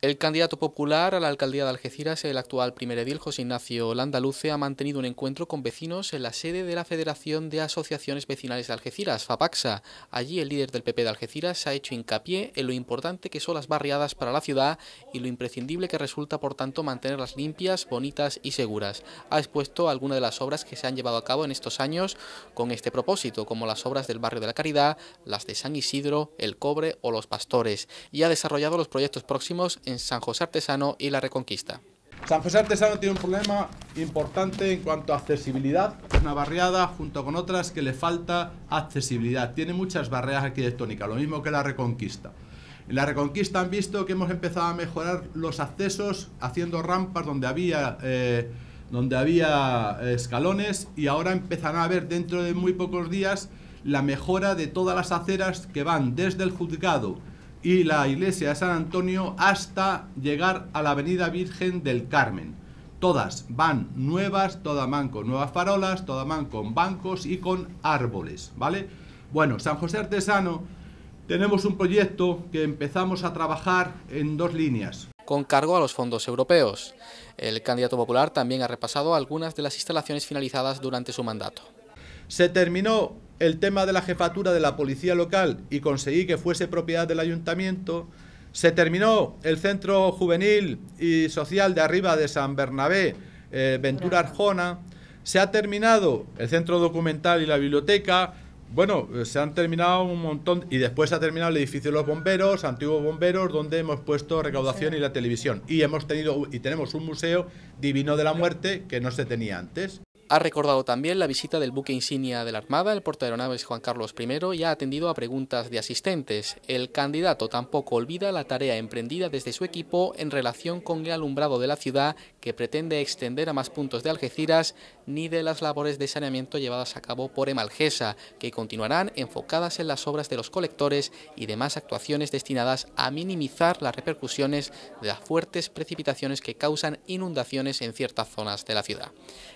El candidato popular a la alcaldía de Algeciras, el actual primer edil José Ignacio Landaluce, ha mantenido un encuentro con vecinos en la sede de la Federación de Asociaciones Vecinales de Algeciras, FAPAXA. Allí el líder del PP de Algeciras ha hecho hincapié en lo importante que son las barriadas para la ciudad y lo imprescindible que resulta, por tanto, mantenerlas limpias, bonitas y seguras. Ha expuesto algunas de las obras que se han llevado a cabo en estos años con este propósito, como las obras del barrio de la Caridad, las de San Isidro, El Cobre o Los Pastores, y ha desarrollado los proyectos próximos en San José Artesano y La Reconquista. San José Artesano tiene un problema importante en cuanto a accesibilidad. Es una barriada junto con otras que le falta accesibilidad. Tiene muchas barreras arquitectónicas, lo mismo que la Reconquista. En la Reconquista han visto que hemos empezado a mejorar los accesos haciendo rampas donde había, eh, donde había eh, escalones y ahora empezarán a ver dentro de muy pocos días la mejora de todas las aceras que van desde el juzgado y la iglesia de San Antonio hasta llegar a la avenida Virgen del Carmen. Todas van nuevas, todas van con nuevas farolas, todas van con bancos y con árboles, ¿vale? Bueno, San José Artesano, tenemos un proyecto que empezamos a trabajar en dos líneas con cargo a los fondos europeos. El candidato popular también ha repasado algunas de las instalaciones finalizadas durante su mandato. Se terminó el tema de la jefatura de la policía local y conseguí que fuese propiedad del ayuntamiento. Se terminó el centro juvenil y social de arriba de San Bernabé, eh, Ventura Arjona. Se ha terminado el centro documental y la biblioteca. Bueno, eh, se han terminado un montón y después se ha terminado el edificio de los bomberos, antiguos bomberos, donde hemos puesto recaudación y la televisión. Y hemos tenido y tenemos un museo divino de la muerte que no se tenía antes. Ha recordado también la visita del buque insignia de la Armada, el aeronaves Juan Carlos I, y ha atendido a preguntas de asistentes. El candidato tampoco olvida la tarea emprendida desde su equipo en relación con el alumbrado de la ciudad, que pretende extender a más puntos de Algeciras, ni de las labores de saneamiento llevadas a cabo por Emalgesa, que continuarán enfocadas en las obras de los colectores y demás actuaciones destinadas a minimizar las repercusiones de las fuertes precipitaciones que causan inundaciones en ciertas zonas de la ciudad.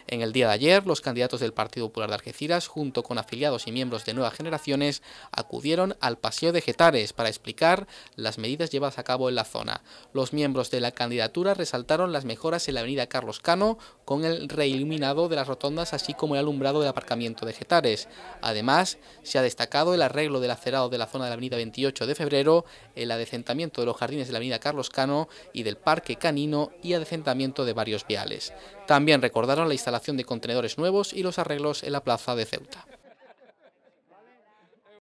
En el día de ayer, Ayer, los candidatos del Partido Popular de Algeciras, junto con afiliados y miembros de Nuevas Generaciones, acudieron al Paseo de Getares para explicar las medidas llevadas a cabo en la zona. Los miembros de la candidatura resaltaron las mejoras en la avenida Carlos Cano, con el reiluminado de las rotondas, así como el alumbrado del aparcamiento de Getares. Además, se ha destacado el arreglo del acerado de la zona de la avenida 28 de febrero, el adecentamiento de los jardines de la avenida Carlos Cano y del Parque Canino y adecentamiento de varios viales. También recordaron la instalación de contenedores nuevos y los arreglos en la plaza de Ceuta.